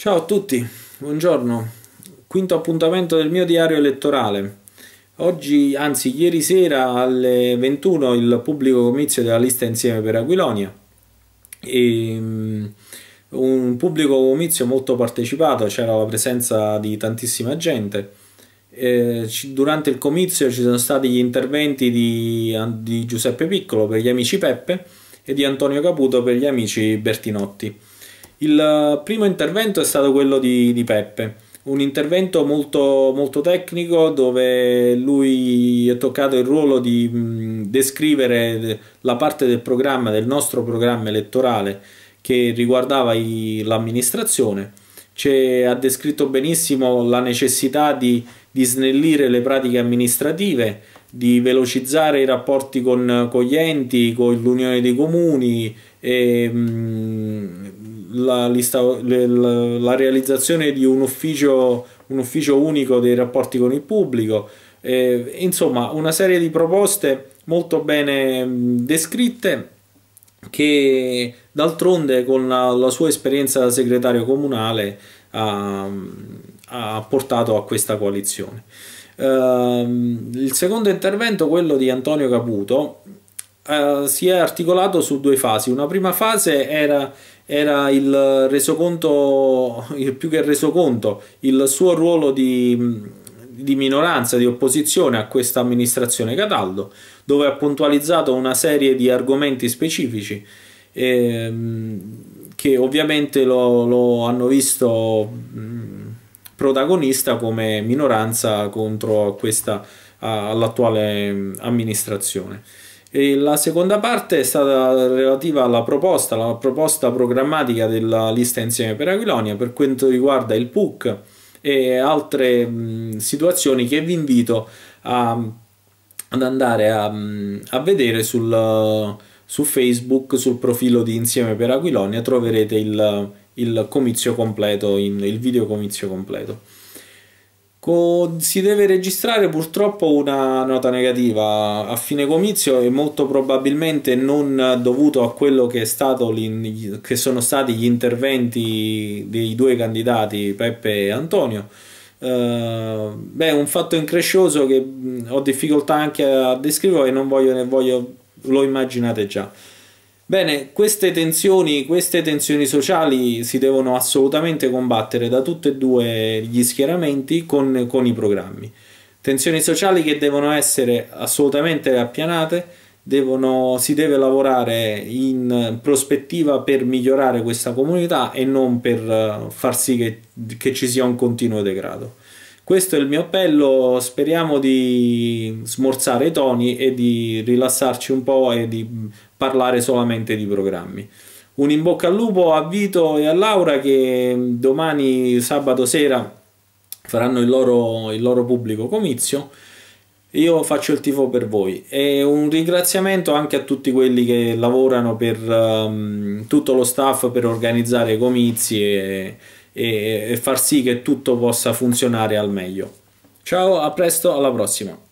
Ciao a tutti, buongiorno. Quinto appuntamento del mio diario elettorale. Oggi, anzi ieri sera alle 21 il pubblico comizio della lista Insieme per Aquilonia. E, um, un pubblico comizio molto partecipato, c'era la presenza di tantissima gente. Eh, durante il comizio ci sono stati gli interventi di, di Giuseppe Piccolo per gli amici Peppe e di Antonio Caputo per gli amici Bertinotti. Il eh, primo intervento è stato quello di, di Peppe un intervento molto, molto, tecnico dove lui ha toccato il ruolo di descrivere la parte del programma, del nostro programma elettorale che riguardava l'amministrazione. ha descritto benissimo la necessità di, di, snellire le pratiche amministrative, di velocizzare i rapporti con, con gli enti, con l'unione dei comuni e, mh, la, lista, le, la, la realizzazione di un ufficio, un ufficio, unico dei rapporti con il pubblico, eh, insomma una serie di proposte molto bene descritte che d'altronde con la, la, sua esperienza da segretario comunale ha, ha portato a questa coalizione. Uh, il secondo intervento, quello di Antonio Caputo, eh, si è articolato su due fasi. Una prima fase era, era il resoconto, più che il resoconto, il suo ruolo di, di minoranza, di opposizione a questa amministrazione Cataldo, dove ha puntualizzato una serie di argomenti specifici ehm, che ovviamente lo, lo hanno visto protagonista come minoranza contro questa all'attuale amministrazione. E la seconda parte è stata relativa alla proposta, alla proposta programmatica della lista insieme per Aquilonia per quanto riguarda il PUC e altre mh, situazioni che vi invito a, ad andare a, a vedere sul, su Facebook, sul profilo di Insieme per Aquilonia, troverete il, il comizio completo, il video comizio completo. Co- ecco, si deve registrare purtroppo una nota negativa a fine comizio e molto probabilmente non dovuto a quello che, che sono stati gli interventi dei due candidati Peppe e Antonio. Uh, beh, un fatto increscioso che ho difficoltà anche a descrivere e non voglio, ne voglio, lo immaginate già. Bene, queste tensioni, queste tensioni sociali si devono assolutamente combattere da tutti e due gli schieramenti con, con i programmi. Tensioni sociali che devono essere assolutamente appianate, devono, si deve lavorare in prospettiva per migliorare questa comunità e non per eh, far sì che, che ci sia un continuo degrado. Questo è il mio appello, speriamo di smorzare i toni e di rilassarci un po' e di parlare solamente di programmi. Un in bocca al lupo a Vito e a Laura che domani sabato sera faranno il loro, il loro pubblico comizio. Io faccio il tifo per voi e un ringraziamento anche a tutti quelli che lavorano per um, tutto lo staff per organizzare i comizi e, e, e far sì che tutto possa funzionare al meglio. Ciao, a presto, alla prossima!